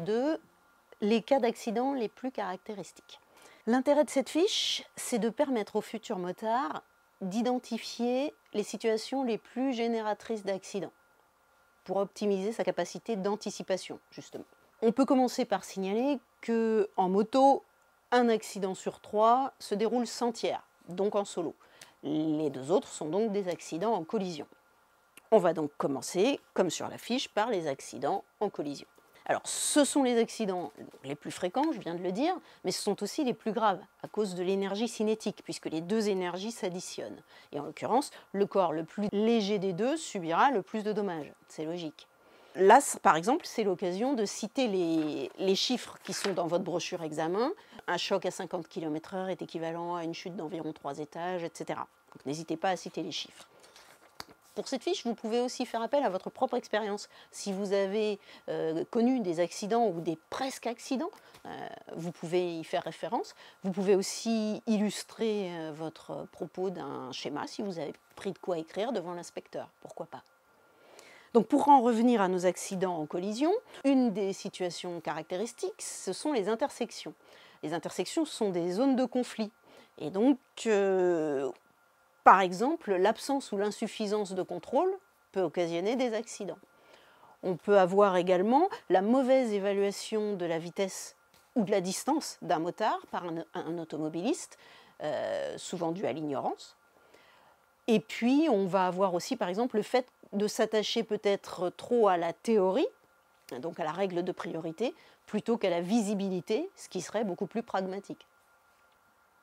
2, les cas d'accident les plus caractéristiques. L'intérêt de cette fiche, c'est de permettre au futurs motard d'identifier les situations les plus génératrices d'accidents pour optimiser sa capacité d'anticipation, justement. On peut commencer par signaler que en moto, un accident sur trois se déroule sans tiers, donc en solo. Les deux autres sont donc des accidents en collision. On va donc commencer, comme sur la fiche, par les accidents en collision. Alors, ce sont les accidents les plus fréquents, je viens de le dire, mais ce sont aussi les plus graves à cause de l'énergie cinétique, puisque les deux énergies s'additionnent. Et en l'occurrence, le corps le plus léger des deux subira le plus de dommages. C'est logique. Là, par exemple, c'est l'occasion de citer les, chiffres qui sont dans votre brochure examen. Un choc à 50 km/h est équivalent à une chute d'environ 3 étages, etc. Donc n'hésitez pas à citer les chiffres. Pour cette fiche, vous pouvez aussi faire appel à votre propre expérience. Si vous avez euh, connu des accidents ou des presque accidents, euh, vous pouvez y faire référence. Vous pouvez aussi illustrer euh, votre propos d'un schéma si vous avez pris de quoi écrire devant l'inspecteur, pourquoi pas. Donc pour en revenir à nos accidents en collision, une des situations caractéristiques, ce sont les intersections. Les intersections sont des zones de conflit. Et donc, par exemple, l'absence ou l'insuffisance de contrôle peut occasionner des accidents. On peut avoir également la mauvaise évaluation de la vitesse ou de la distance d'un motard par un, automobiliste, euh, souvent dû à l'ignorance. Et puis, on va avoir aussi, par exemple, le fait de s'attacher peut-être trop à la théorie, donc à la règle de priorité, plutôt qu'à la visibilité, ce qui serait beaucoup plus pragmatique.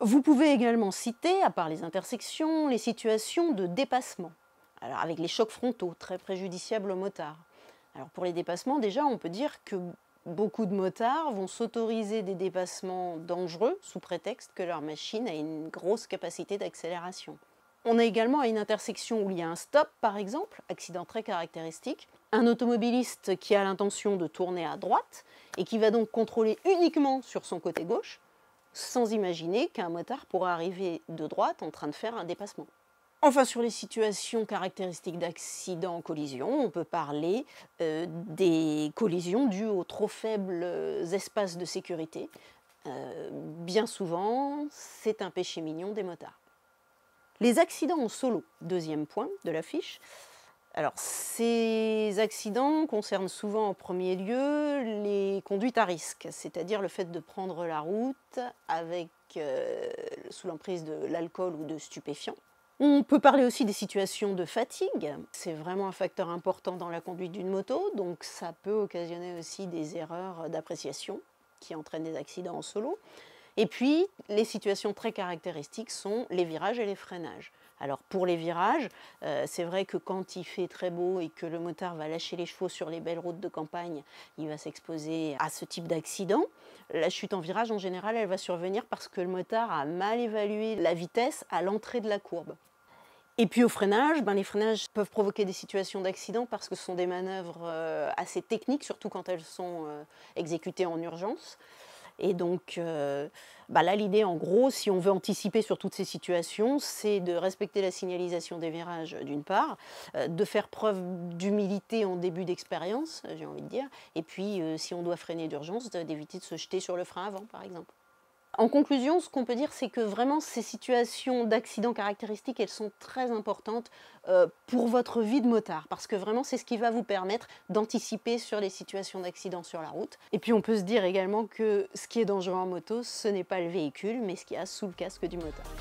Vous pouvez également citer, à part les intersections, les situations de dépassement. Alors avec les chocs frontaux, très préjudiciables aux motards. Alors pour les dépassements, déjà, on peut dire que beaucoup de motards vont s'autoriser des dépassements dangereux sous prétexte que leur machine a une grosse capacité d'accélération. On a également à une intersection où il y a un stop, par exemple, accident très caractéristique, un automobiliste qui a l'intention de tourner à droite et qui va donc contrôler uniquement sur son côté gauche, sans imaginer qu'un motard pourra arriver de droite en train de faire un dépassement. Enfin, sur les situations caractéristiques d'accidents en collision, on peut parler euh, des collisions dues aux trop faibles euh, espaces de sécurité. Euh, bien souvent, c'est un péché mignon des motards. Les accidents en solo, deuxième point de l'affiche, alors, ces accidents concernent souvent en premier lieu les conduites à risque, c'est-à-dire le fait de prendre la route avec, euh, sous l'emprise de l'alcool ou de stupéfiants. On peut parler aussi des situations de fatigue. C'est vraiment un facteur important dans la conduite d'une moto, donc ça peut occasionner aussi des erreurs d'appréciation qui entraînent des accidents en solo. Et puis, les situations très caractéristiques sont les virages et les freinages. Alors pour les virages, euh, c'est vrai que quand il fait très beau et que le motard va lâcher les chevaux sur les belles routes de campagne, il va s'exposer à ce type d'accident. La chute en virage, en général, elle va survenir parce que le motard a mal évalué la vitesse à l'entrée de la courbe. Et puis au freinage, ben, les freinages peuvent provoquer des situations d'accident parce que ce sont des manœuvres euh, assez techniques, surtout quand elles sont euh, exécutées en urgence. Et donc, euh, bah là, l'idée, en gros, si on veut anticiper sur toutes ces situations, c'est de respecter la signalisation des virages, euh, d'une part, euh, de faire preuve d'humilité en début d'expérience, j'ai envie de dire, et puis, si on doit freiner d'urgence, d'éviter de se jeter sur le frein avant, par exemple. En conclusion, ce qu'on peut dire, c'est que vraiment ces situations d'accident caractéristiques, elles sont très importantes euh, pour votre vie de motard, parce que vraiment c'est ce qui va vous permettre d'anticiper sur les situations d'accident sur la route. Et puis on peut se dire également que ce qui est dangereux en moto, ce n'est pas le véhicule, mais ce qu'il y a sous le casque du motard.